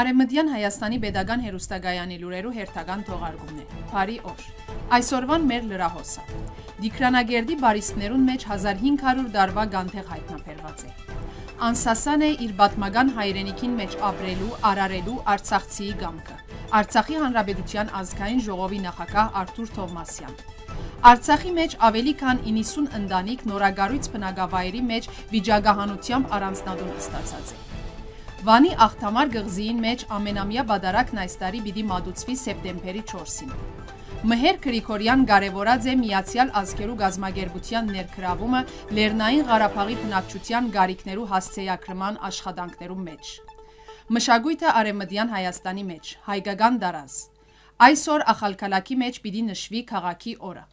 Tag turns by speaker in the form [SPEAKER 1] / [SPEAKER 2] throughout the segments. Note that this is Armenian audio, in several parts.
[SPEAKER 1] Արևմտյան Հայաստանի Պետական Հերոստագայանի լուրերու հերթական թողարկումն է։ Բարի օր։ Այսօրվան մեր լրահոսը։ Դիքրանագերդի բարիսներուն մեջ 1500 դարվա գանթեղ հայտնաբերված է անսասան է իր բատմական հայրենիքին մեջ ապրելու, արարելու Արցախցիի գամքը։ Արցախի Հանրապետության ազգային ժողովի նախակահ Արթուր Թովմասյան։ Արցախի մեջ ավելի քան 90 ընտանիք նորագարույց բնակավայրի մեջ վիճակահանությամբ առանձնատուն ստացած է։ Վանի աղթամար գղզիին մեջ ամենամյա բադարակն այս տարի պիտի մատուցվի սեպտեմբերի 4-ին։ Մհեր Գրիգորյան կարևորած է Միացյալ Ազգերու Գազմագերբության ներքրավումը Լեռնային Ղարաբաղի բնակչության գարիկներու հասցեակրման աշխատանքներու մեջ։ Մշակույթը Արևմտյան Հայաստանի մեջ, հայկական դարազ։ Այսօր ախալքալակի մեջ պիտի նշվի քաղաքի օրը։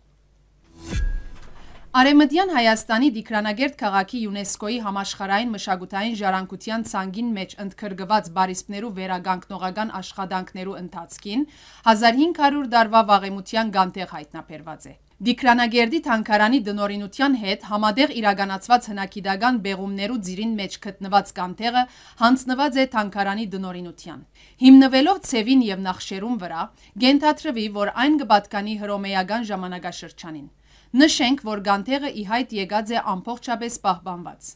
[SPEAKER 1] Արեմդյան Հայաստանի դիկրանագերտ կաղաքի յունեսկոյի համաշխարային մշագութային ժարանկության ծանգին մեջ ընդքրգված բարիսպներու վերագանքնողական աշխատանքներու ընթացքին 1500 դարվա վաղեմության գանտեղ հայտնապերված է։ Դիկրանագերդի թանքարանի դնորինության հետ համադեղ իրագանացված հնակիդական բեղումներու ձիրին մեջ կտնված կանտեղը հանցնված է թանքարանի դնորինության։ Հիմնվելով ծևին և նախշերում վրա, գենթատրվի, որ այն գբատկանի հրոմեյական ժամանագաշրջանին։ Նշենք, որ Գանթեղը ի հայտ եկած է ամբողջապես պահպանված։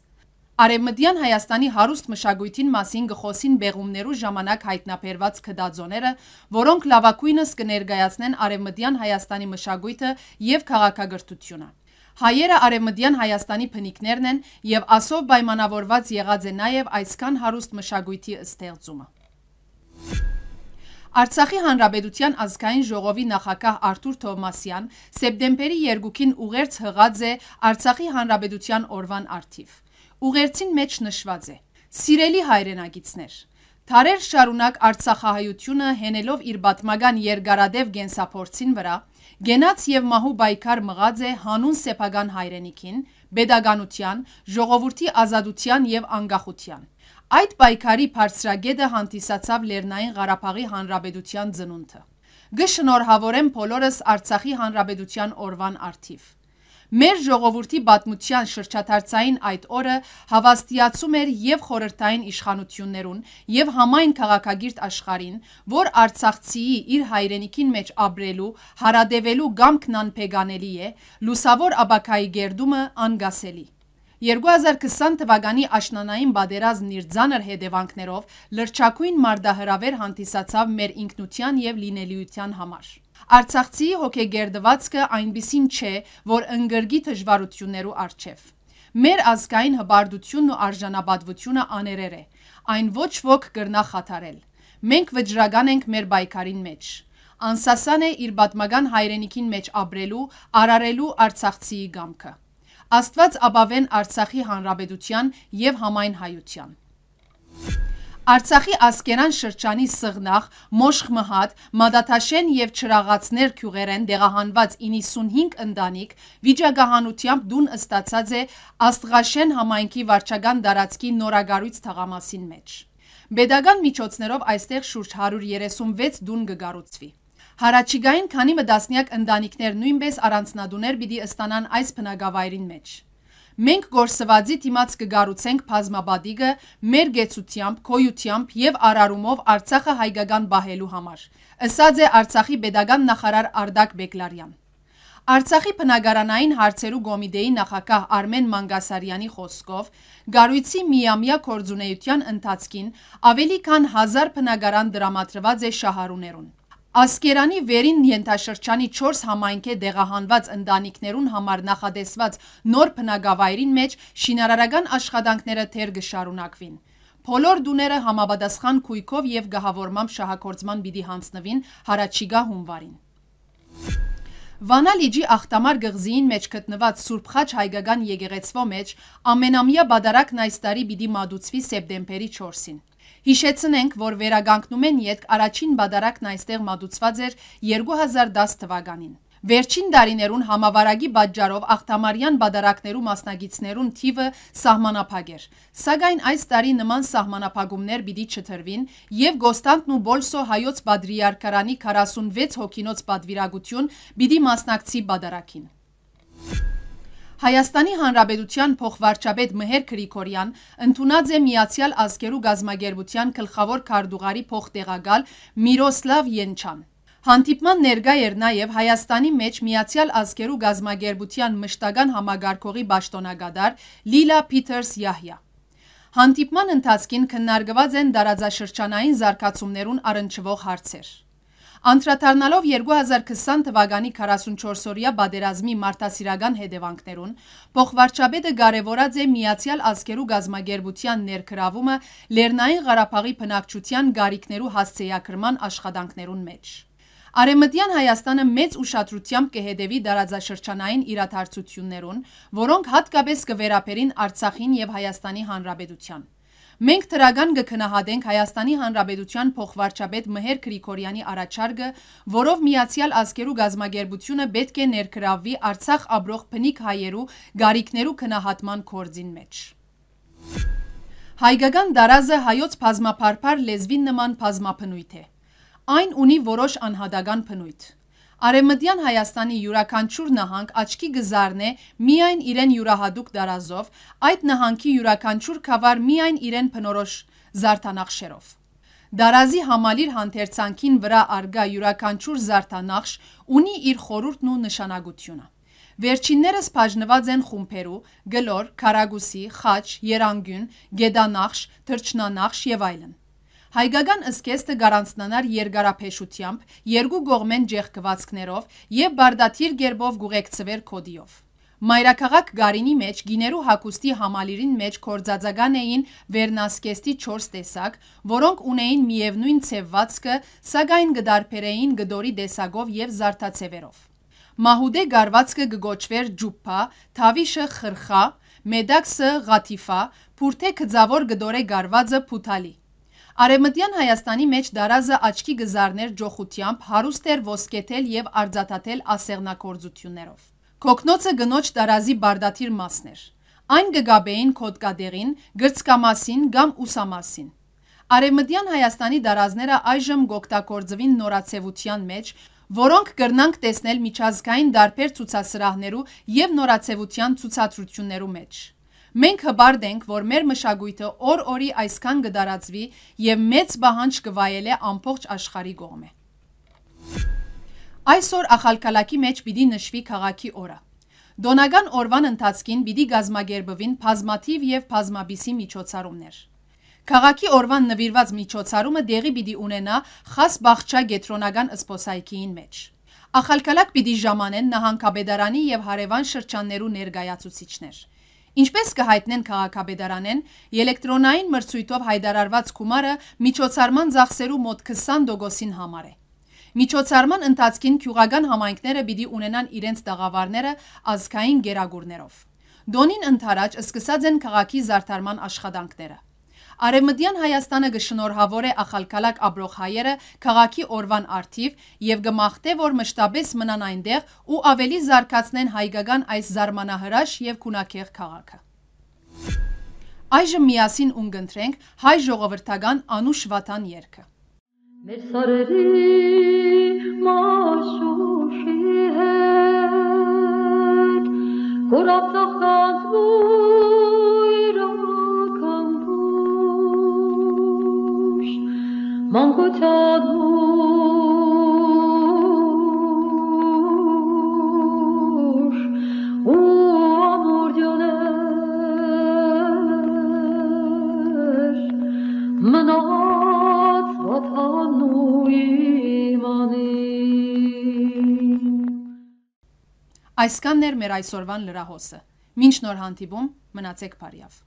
[SPEAKER 1] Արևմտյան Հայաստանի հարուստ մշակույթին մասին գխոսին բեղումներու ժամանակ հայտնաբերված քդաձոները, որոնք լավակույնս կներկայացնեն արևմտյան Հայաստանի մշակույթը եւ քաղաքագործությունը։ Հայերը արևմտյան Հայաստանի փնիկներն են եւ ասով պայմանավորված եղած է նաեւ այսքան հարուստ մշակույթի ստեղծումը։ Արցախի Հանրապետության ազգային ժողովի նախակահ Արթուր Թովմասյան սեպտեմբերի 2-ին ուղերձ հղած է Արցախի Հանրապետության օրվան արթիվ։ Ուղերձին մեջ նշված է. Սիրելի հայրենագիցներ, Թարեր շարունակ Արցախահայությունը հենելով իր բատմական երկարադև գենսափորձին վրա, գենաց եւ մահու բայկար մղած է հանուն սեփական հայրենիքին, pedagogian, ժողովրդի ազատության եւ անկախության։ Այդ պայքարի բարձրագետը հանդիսացավ Լեռնային Ղարաբաղի Հանրապետության ծնունդը։ Գշնորհավորեմ բոլորս Արցախի Հանրապետության օրվան արդիվ։ Մեր ժողովրդի պատմության շրջադարձային այդ օրը հավաստիացում էր եւ խորհրդային իշխանություններուն եւ համայն քաղաքագիրտ աշխարհին, որ Արցախցիի իր հայրենիքին մեջ ապրելու, հարադևելու գամքն անփեգանելի է, լուսավոր աբակայի գերդումը անգասելի։ 2020 թվականի աշնանային բادرազմ իր ցաներ հետևանքներով լրջակույն մարդահրավեր հանդիսացավ մեր ինքնության եւ լինելիության համար։ Արցախցի հոգեգերդվածքը այնպեսին չէ, որ ընգրգի դժվարություններու արչև։ Մեր ազգային հբարդությունն ու արժանապատվությունը աներեր է։ Այն ոչ ոք կրնա խաթարել։ Մենք վճռական ենք մեր պայքարին մեջ։ Անսասան է իր պատմական հայրենիքին մեջ ապրելու, արարելու արցախցիի գամքը։ Աստված ապավեն Արցախի հանրապետության եւ համայն հայության։ Արցախի ասկերան շրջանի սղնախ, մոշխ մհատ, մադաթաշեն և չրաղացներ կյուղերեն դեղահանված 95 ընդանիք վիճագահանությամբ դուն ըստացած է աստղաշեն համայնքի վարճագան դարացքի նորագարույց թաղամասին մեջ։ Բեդագան միջոցներով այստեղ շուրջ 136 դուն գգարուցվի։ Հարաճիգային քանի մը դասնյակ ընտանիքներ նույնպես առանձնադուներ պիտի ըստանան այս բնակավայրին մեջ։ Մենք Գորսվաձի դիմաց կգառուցենք բազմաբադիգը մեր գեցությամբ, կոյությամբ եւ արարումով Արցախը հայկական բահելու համար։ Ասած է Արցախի pedagogan նախարար Արդակ Բեկլարյան։ Արցախի բնակարանային հարցերու գոմիդեի նախակահ Արմեն Մանգասարյանի խոսքով Գարույցի միամյա կորձունեության ընթացքին ավելի քան 1000 բնակարան դրամատրված է շահառուներուն։ Ասկերանի վերին ենթաշրջանի 4 համայնք է դեղահանված ընտանիքներուն համար նախադեսված նոր բնագավայրին մեջ շինարարական աշխատանքները թեր գշարունակվին։ Փոլոր դուները համապատասխան քույքով եւ գահավորմամբ շահագործման պիտի հանձնվին հարաճիգա հունվարին։ Վանալիջի ախտամար գղզիին մեջ գտնված Սուրբխաչ հայկական եկեղեցվո մեջ ամենամյա բադարակն այս տարի պիտի մատուցվի սեպտեմբերի 4-ին։ Հիշեցնենք, որ վերագանքնում են ետք առաջին բադարակն այստեղ մատուցված էր 2010 թվականին։ Վերջին դարիներուն համավարակի բաճարով աղթամարյան բադարակներու մասնագիցներուն թիվը սահմանապակ էր։ Սագայն այս տարի նման սահմանապագումներ բիդի չթրվին և գոստանքն ու բոլսո հայոց բադրիարկարանի 46 հոգինոց բադվիրագություն բիդի մասնակցի բադարակին։ Հայաստանի Հանրապետության փոխվարչապետ Մհեր Գրիգորյան ընդունած է Միացյալ Ազգերու Գազմագերբության գլխավոր քարտուղարի փոխտեղակալ Միրոսլավ Ենչան։ Հանդիպման ներկա էր նաև Հայաստանի մեջ Միացյալ Ազգերու Գազմագերբության մշտական համագարկողի պաշտոնակատար Լիլա Փիթերս Յահյա։ Հանդիպման ընթացքին քննարկված են դարաձաշրջանային զարգացումներուն առնչվող հարցեր։ Անդրադառնալով 2020 թվականի 44-օրյա բادرազմի մարտահրավերական հետևանքներուն, փոխվարչապետը կարևորած է Միացյալ Ազգերու Գազագերբության ներգրավումը Լեռնային Ղարաբաղի բնակչության գարիկներու հասցեակրման աշխատանքներուն մեջ։ Արեմտյան Հայաստանը մեծ ուշադրությամբ կհետևի դարաձաշրջանային իրադարձություններուն, որոնք հատկապես կվերապերին Արցախին եւ Հայաստանի Հանրապետության։ Մենք թրագան գքնահատենք Հայաստանի Հանրապետության փոխվարչապետ Մհեր Գրիգորյանի առաջարկը, որով Միացյալ Ազգերու գազմագերբությունը պետք է ներգրավվի Արցախ ապրող փնիկ հայերու գարիկներու քնահատման կորձին մեջ։ Հայկական դարազը հայոց բազմապարփար լեզվին նման բազմապնույթ է։ Այն ունի որոշ անհատական բնույթ։ Արեմդյան Հայաստանի յուրականչուր նահանգ աչքի գզարն է միայն իրեն յուրահադուկ դարազով, այդ նահանքի յուրականչուր կավար միայն իրեն պնորոշ զարդանախշերով։ Դարազի համալիր հանդերցանքին վրա արգա յուրականչուր զարդանախշ ունի իր խորուրդն ու նշանագությունը։ Վերջիններս պաժնված են խումպերու, գլոր, կարագուսի, խաչ, երանգյուն, գեդանախշ, թրջնանախշ և այլն։ Հայկական ըսկեստը գարանցնանար երկարապեշությամբ, երկու գողմեն ջեղկվածքներով և բարդաթիր գերբով գուղեկցվեր կոդիով։ Մայրաքաղաք գարինի մեջ գիներու հակուստի համալիրին մեջ կործածական էին վերնասկեստի 4 տեսակ, որոնք ունեին միևնույն ցևվածքը, սակայն գդարբերեին գդորի դեսագով եւ զարդացևերով։ Մահուդե գարվածքը գոչվեր ջուփա, թավիշը խրխա, մեդաքսը ղաթիֆա, փուրթե գծավոր գդորե գարվածը փութալի։ Արևմտյան Հայաստանի մեջ դարազը աչքի գզարներ ջոխությամբ հարուստ էր ոսկետել և արձատատել ասեղնակործություններով։ Կոգնոցը գնոչ դարազի բարդաթիր մասն էր։ Այն գգաբեին կոտկադեղին, գրծկամասին գամ ուսամասին։ Արևմտյան Հայաստանի դարազները այժմ գոգտակործվին նորացևության մեջ, որոնք գրնանք տեսնել միջազգային դարբեր ցուցասրահներու և նորացևության ցուցադրություններու մեջ։ Մենք հբարդ ենք, որ մեր մշակույթը օր-օրի այսքան կդարածվի եւ մեծ բահանջ կվայելե ամբողջ աշխարհի կողմէ։ Այսօր ախալքալակի մեջ պիտի նշվի քաղաքի օրը։ Դոնական օրվան ընթացքին պիտի գազմագերբվին բազմաթիվ եւ բազմաբիսի միջոցառումներ։ Քաղաքի օրվան նվիրված միջոցառումը դեղի պիտի ունենա խաս բաղճա գետրոնական սփոսայքին մեջ։ Ախալքալակ պիտի ժամանեն նահանգապետարանի եւ հարևան շրջաններու ներկայացուցիչներ։ Ինչպես կհայտնեն քաղաքաբեդարանեն, էլեկտրոնային մրցույթով հայտարարված գումարը միջոցառման ծախսերու մոտ 20%-ին համար է։ Միջոցառման ընթացքին քյուղական համայնքները պիտի ունենան իրենց տաղավարները ազգային գերագուրներով։ Դոնին ընթարաճ սկսած են քաղաքի զարդարման աշխատանքները։ Արևմտյան Հայաստանը գշնորհավոր է ախալքալակ ապրող հայերը քաղաքի օրվան արթիվ եւ գմախտե, որ մշտապես մնան այնտեղ ու ավելի զարգացնեն հայկական այս զարմանահրաշ եւ քունակեղ քաղաքը։ Այժմ միասին ունգընտրենք հայ ժողովրդական Անուշ Վատան երգը։ Մեր սարերի մաշուշի հետ կորածախանձ մանկութաբուր ու ամորդյոներ մնաց վատանու իմանին Այսքանն էր մեր այսօրվան լրահոսը։ Մինչ նոր հանդիպում մնացեք բարիավ։